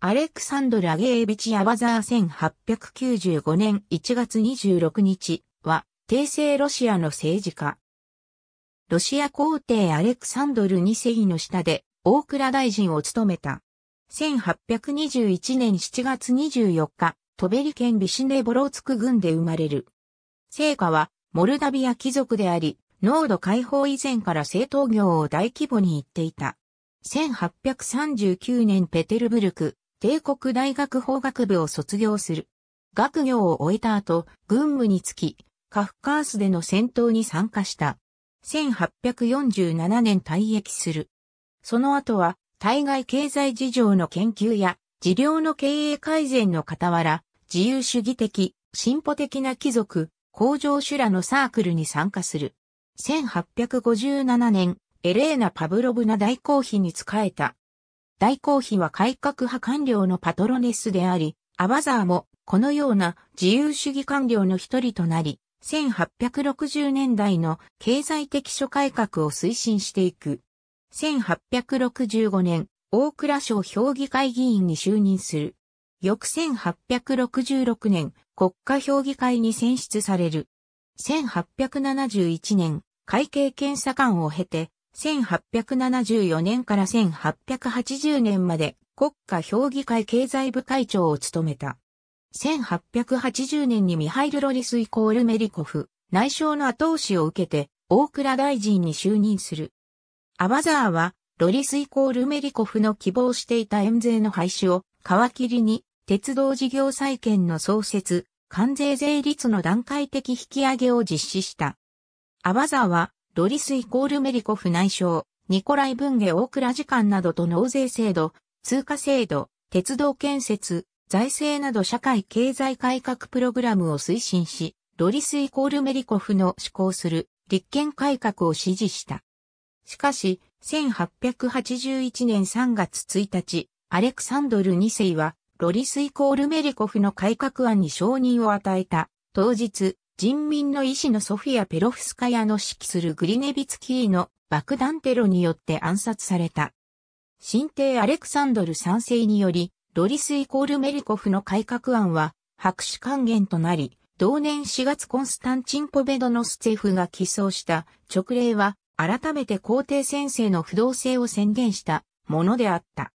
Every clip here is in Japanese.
アレクサンドラ・ゲービチ・アバザー1895年1月26日は、帝政ロシアの政治家。ロシア皇帝アレクサンドル2世の下で、大倉大臣を務めた。1821年7月24日、トベリ県ビシネボローツク郡で生まれる。聖火は、モルダビア貴族であり、濃度解放以前から政党業を大規模に行っていた。1839年ペテルブルク、帝国大学法学部を卒業する。学業を終えた後、軍務につき、カフカースでの戦闘に参加した。1847年退役する。その後は、対外経済事情の研究や、事業の経営改善の傍ら、自由主義的、進歩的な貴族、工場主らのサークルに参加する。1857年、エレーナ・パブロブナ大公妃に仕えた大公妃は改革派官僚のパトロネスであり、アバザーもこのような自由主義官僚の一人となり、1860年代の経済的諸改革を推進していく。1865年、大蔵省評議会議員に就任する。翌1866年、国家評議会に選出される。1871年、会計検査官を経て、1874年から1880年まで国家評議会経済部会長を務めた。1880年にミハイル・ロリスイコールメリコフ、内相の後押しを受けて、大倉大臣に就任する。アバザーは、ロリスイコールメリコフの希望していた円税の廃止を、皮切りに、鉄道事業再建の創設、関税税率の段階的引き上げを実施した。アバザーは、ドリスイコールメリコフ内相、ニコライ文下大倉時間などと納税制度、通貨制度、鉄道建設、財政など社会経済改革プログラムを推進し、ドリスイコールメリコフの施行する立憲改革を支持した。しかし、1881年3月1日、アレクサンドル2世は、ロリスイコールメリコフの改革案に承認を与えた。当日、人民の意師のソフィア・ペロフスカヤの指揮するグリネビツキーの爆弾テロによって暗殺された。新帝アレクサンドル3世により、ロリスイコールメリコフの改革案は白紙還元となり、同年4月コンスタンチン・ポベドノスツェフが起草した直令は改めて皇帝先生の不動性を宣言したものであった。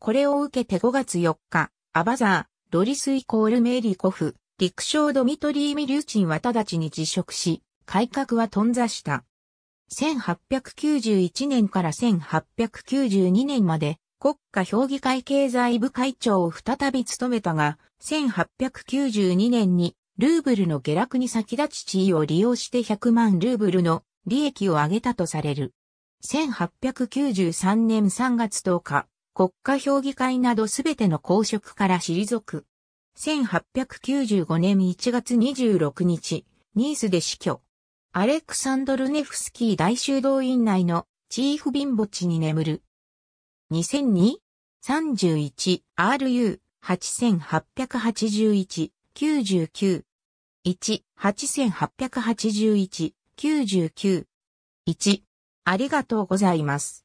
これを受けて5月4日、アバザー、ロリスイコールメリコフ、陸将ドミトリー・ミリューチンは直ちに辞職し、改革は頓挫した。1891年から1892年まで国家評議会経済部会長を再び務めたが、1892年にルーブルの下落に先立ち地位を利用して100万ルーブルの利益を上げたとされる。1893年3月10日、国家評議会などすべての公職から退く。1895年1月26日、ニースで死去。アレクサンドルネフスキー大修道院内のチーフ貧墓地に眠る。2002-31RU8881-99 1-8881-99 1。ありがとうございます。